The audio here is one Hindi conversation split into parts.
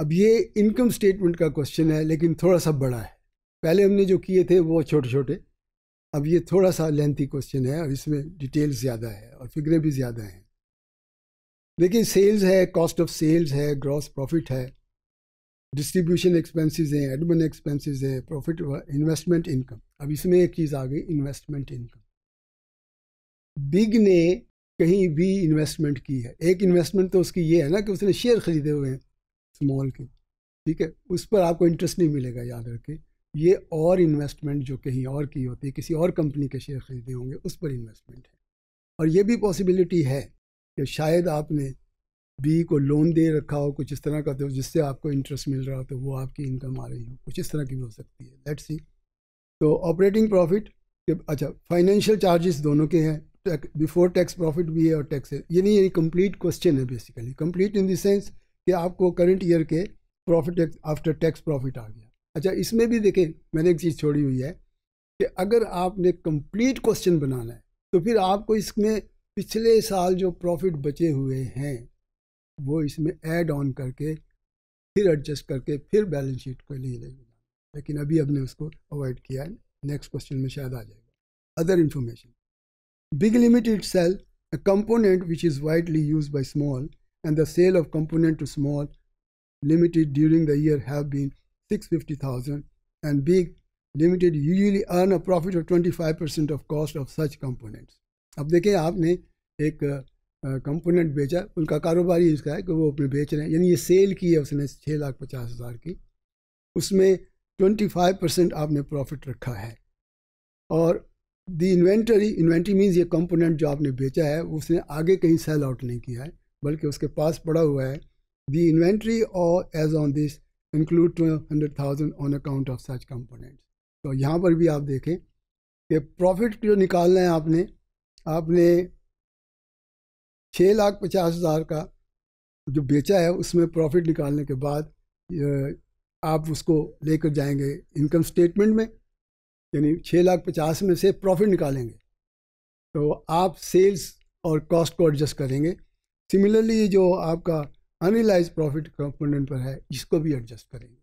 अब ये इनकम स्टेटमेंट का क्वेश्चन है लेकिन थोड़ा सा बड़ा है पहले हमने जो किए थे वो छोटे छोटे अब ये थोड़ा सा लेंथी क्वेश्चन है और इसमें डिटेल ज़्यादा है और फिगरें भी ज़्यादा हैं देखिए सेल्स है कॉस्ट ऑफ सेल्स है ग्रॉस प्रॉफिट है डिस्ट्रीब्यूशन एक्सपेंसेस हैं एडमिन एक्सपेंसेस हैं प्रॉफिट इन्वेस्टमेंट इनकम अब इसमें एक चीज़ आ गई इन्वेस्टमेंट इनकम बिग ने कहीं भी इन्वेस्टमेंट की है एक इन्वेस्टमेंट तो उसकी ये है ना कि उसने शेयर खरीदे हुए हैं स्मॉल के ठीक है उस पर आपको इंटरेस्ट नहीं मिलेगा याद रखें ये और इन्वेस्टमेंट जो कहीं और की होती है किसी और कंपनी के शेयर खरीदे होंगे उस पर इन्वेस्टमेंट है और ये भी पॉसिबिलिटी है कि शायद आपने बी को लोन दे रखा हो कुछ इस तरह का तो जिससे आपको इंटरेस्ट मिल रहा हो तो वो आपकी इनकम आ रही हो कुछ इस तरह की भी हो सकती है लेट सी तो ऑपरेटिंग प्रॉफिट अच्छा फाइनेंशियल चार्जेस दोनों के हैं बिफोर टैक्स प्रॉफिट भी है और टैक्स है ये नहीं ये कंप्लीट क्वेश्चन है बेसिकली कंप्लीट इन देंस कि आपको करंट ईयर के प्रॉफिट आफ्टर टैक्स प्रॉफिट आ गया अच्छा इसमें भी देखें मैंने एक चीज़ छोड़ी हुई है कि अगर आपने कंप्लीट क्वेश्चन बनाना है तो फिर आपको इसमें पिछले साल जो प्रॉफिट बचे हुए हैं वो इसमें ऐड ऑन करके फिर एडजस्ट करके फिर बैलेंस शीट को ले लेंगे लेकिन अभी हमने उसको अवॉइड किया है नेक्स्ट क्वेश्चन में शायद आ जाएगा other information Big Limited sale a component which is widely use by Small and the sale of component to small limited during the year have been 650,000 and big limited usually earn a profit of 25% of cost of such components. अब देखें आपने एक कंपोनेंट बेचा उनका कारोबार ही इसका है कि वो अपने बेच रहे हैं यानी ये सेल की है उसने छः लाख पचास हज़ार की उसमें ट्वेंटी फाइव परसेंट आपने प्रॉफिट रखा है और दी इन्वेंटरी इन्वेंटरी मीन्स ये कंपोनेंट जो आपने बेचा है उसने आगे कहीं सेल आउट नहीं किया है बल्कि उसके पास पड़ा हुआ है दी इन्वेंट्री और as on this include two hundred thousand on account of such components तो यहाँ पर भी आप देखें कि प्रॉफिट जो निकालना है आपने आपने छः लाख पचास हज़ार का जो बेचा है उसमें प्रॉफिट निकालने के बाद आप उसको लेकर जाएंगे इनकम स्टेटमेंट में यानी छः लाख पचास में से प्रॉफिट निकालेंगे तो आप सेल्स और कॉस्ट को एडजस्ट करेंगे सिमिलरली जो आपका अनिलाइज प्रॉफिट कंपोनेंट पर है इसको भी एडजस्ट करेंगे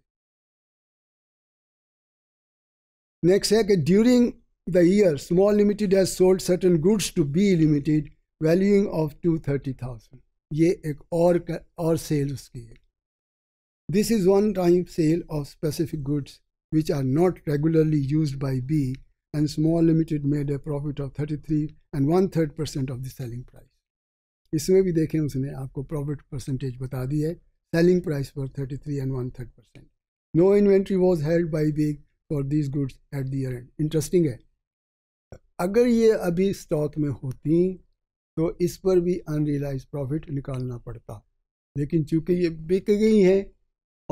नेक्स्ट है कि during the year Small Limited has sold certain goods to B Limited valuing of two thirty thousand ये एक और कर, और सेल उसकी है this is one time sale of specific goods are not regularly use by B and Small Limited made a profit of thirty three and one third percent of the selling price इसमें भी देखें उसने आपको प्रॉफिट परसेंटेज बता दी है सेलिंग प्राइस पर thirty three and one third percent no inventory was held by Big for these goods at the end interesting है अगर ये अभी स्टॉक में होती तो इस पर भी अनरियलाइज प्रॉफिट निकालना पड़ता लेकिन चूंकि ये बिक गई हैं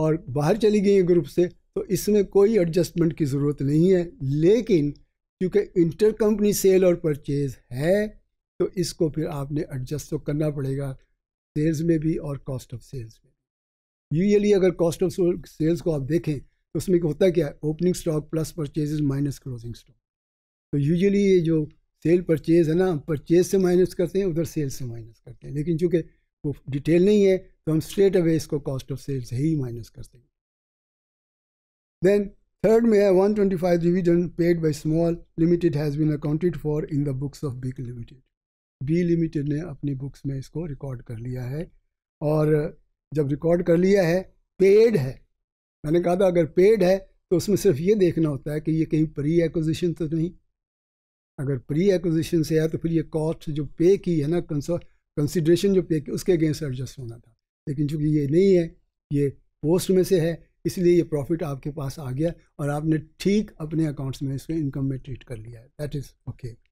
और बाहर चली गई हैं ग्रुप से तो इसमें कोई एडजस्टमेंट की ज़रूरत नहीं है लेकिन क्योंकि इंटर कंपनी सेल और परचेज है तो इसको फिर आपने एडजस्ट तो करना पड़ेगा सेल्स में भी और कॉस्ट ऑफ सेल्स में यूजली अगर कॉस्ट ऑफ सेल्स को आप देखें तो उसमें होता क्या है opening stock plus purchase minus closing stock तो यूजली ये जो सेल परचेज है ना परचेज से माइनस करते हैं उधर सेल्स से माइनस करते हैं लेकिन चूंकि वो डिटेल नहीं है तो हम स्ट्रेट अवे इसको कॉस्ट ऑफ सेल्स ही माइनस करते हैं देन थर्ड में है one twenty five division paid by Small Limited has been accounted for in the books of Big Limited B Limited ने अपनी बुक्स में इसको रिकॉर्ड कर लिया है और जब रिकॉर्ड कर लिया है पेड है मैंने कहा था अगर पेड है तो उसमें सिर्फ ये देखना होता है कि ये कहीं प्री एक्विजिशन तो नहीं अगर प्री एक्विजिशन से है तो फिर ये कॉस्ट जो पे की है ना कंसिड्रेशन जो पे की उसके अगेंस्ट एडजस्ट होना था लेकिन चूंकि ये नहीं है ये पोस्ट में से है इसलिए ये प्रॉफिट आपके पास आ गया और आपने ठीक अपने अकाउंट्स में इसको इनकम में ट्रीट कर लिया है दैट इज़ ओके